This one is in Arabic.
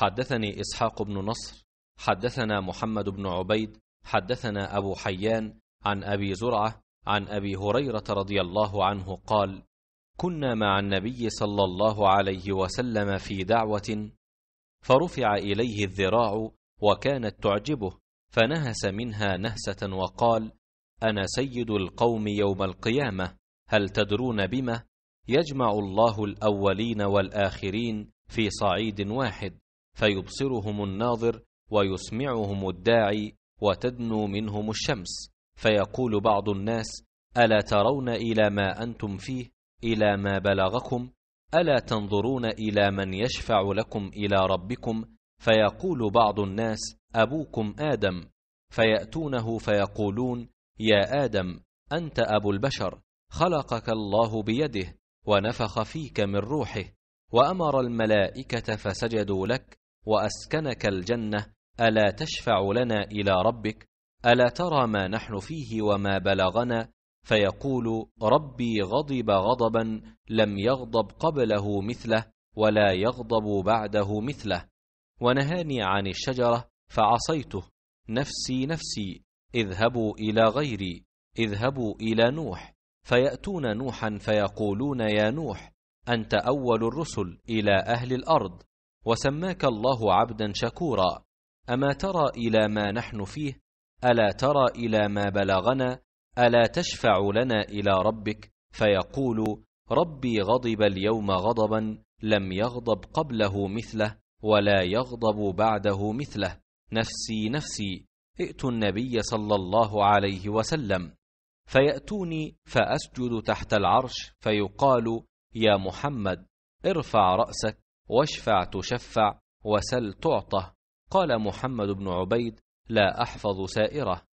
حدثني إسحاق بن نصر حدثنا محمد بن عبيد حدثنا أبو حيان عن أبي زرعة عن أبي هريرة رضي الله عنه قال كنا مع النبي صلى الله عليه وسلم في دعوة فرفع إليه الذراع وكانت تعجبه فنهس منها نهسة وقال أنا سيد القوم يوم القيامة هل تدرون بما؟ يجمع الله الأولين والآخرين في صعيد واحد فيبصرهم الناظر ويسمعهم الداعي وتدنو منهم الشمس فيقول بعض الناس الا ترون الى ما انتم فيه الى ما بلغكم الا تنظرون الى من يشفع لكم الى ربكم فيقول بعض الناس ابوكم ادم فياتونه فيقولون يا ادم انت ابو البشر خلقك الله بيده ونفخ فيك من روحه وامر الملائكه فسجدوا لك وأسكنك الجنة ألا تشفع لنا إلى ربك ألا ترى ما نحن فيه وما بلغنا فيقول ربي غضب غضبا لم يغضب قبله مثله ولا يغضب بعده مثله ونهاني عن الشجرة فعصيته نفسي نفسي اذهبوا إلى غيري اذهبوا إلى نوح فيأتون نوحا فيقولون يا نوح أنت أول الرسل إلى أهل الأرض وسماك الله عبدا شكورا اما ترى الى ما نحن فيه الا ترى الى ما بلغنا الا تشفع لنا الى ربك فيقول ربي غضب اليوم غضبا لم يغضب قبله مثله ولا يغضب بعده مثله نفسي نفسي ائت النبي صلى الله عليه وسلم فياتوني فاسجد تحت العرش فيقال يا محمد ارفع راسك واشفع تشفع وسل تعطى قال محمد بن عبيد لا أحفظ سائره